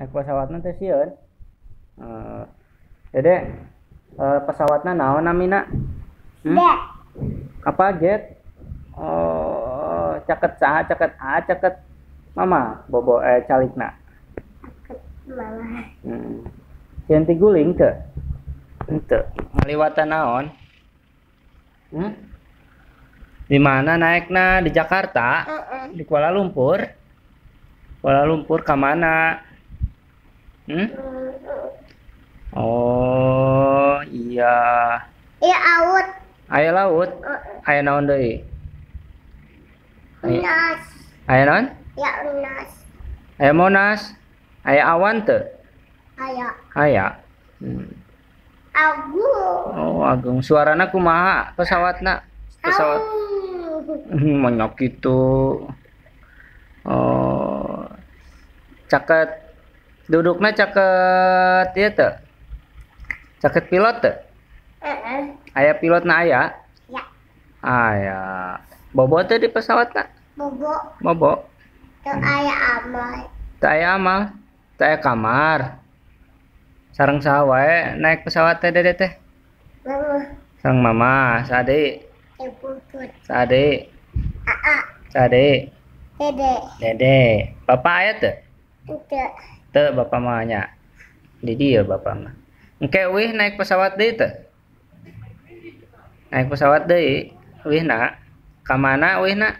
pesawatnya teh sieun uh, dede uh, eh, pesawatnya naon namina hmm? Dek. apa jet oh caket saha caket a caket mama bobo eh calik calikna mama hmm. Yanti guling ke ente ngeliwatan naon hmm? di mana naiknya di Jakarta uh -uh. di Kuala Lumpur Kuala Lumpur ke mana Hmm? Oh, iya. Iya laut. Aya laut. Uh-uh. Aya naon deui? Unas. Aya naon? Ya unas. Aya monas. Aya awan teu? Aya. Aya. Hmm. Agung. Oh, agung. Suarana kumaha pesawatna? Pesawat. Monyok hmm, itu. Oh. Caket duduknya caket ya tuh caket pilot tuh uh-uh. ayah pilot na ayah ya ayah bobo tuh di pesawat nak bobo bobo tuh ayah amal tuh ayah amal tuh ayah kamar sarang sawah naik pesawat teh dede teh mama sarang mama sade sade sade dede dede bapak ayah tuh tidak te bapak mahnya jadi ya bapak mah Oke, wih naik pesawat deh te naik pesawat deh wih nak ke mana wih nak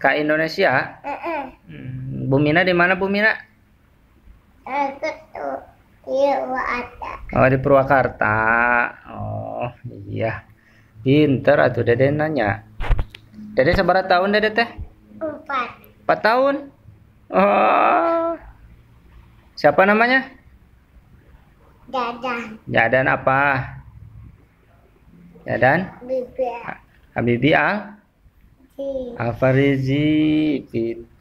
ke Indonesia uh -uh. Hmm, bumina di mana bumina eh, oh, oh di Purwakarta. Oh iya. Pinter atuh Dede nanya. Dede seberapa tahun Dede teh? Empat. Empat tahun? Oh. Siapa namanya? Dadan. Dadan apa? Dadan? Bibi. Habibi Al? Al-Farizi.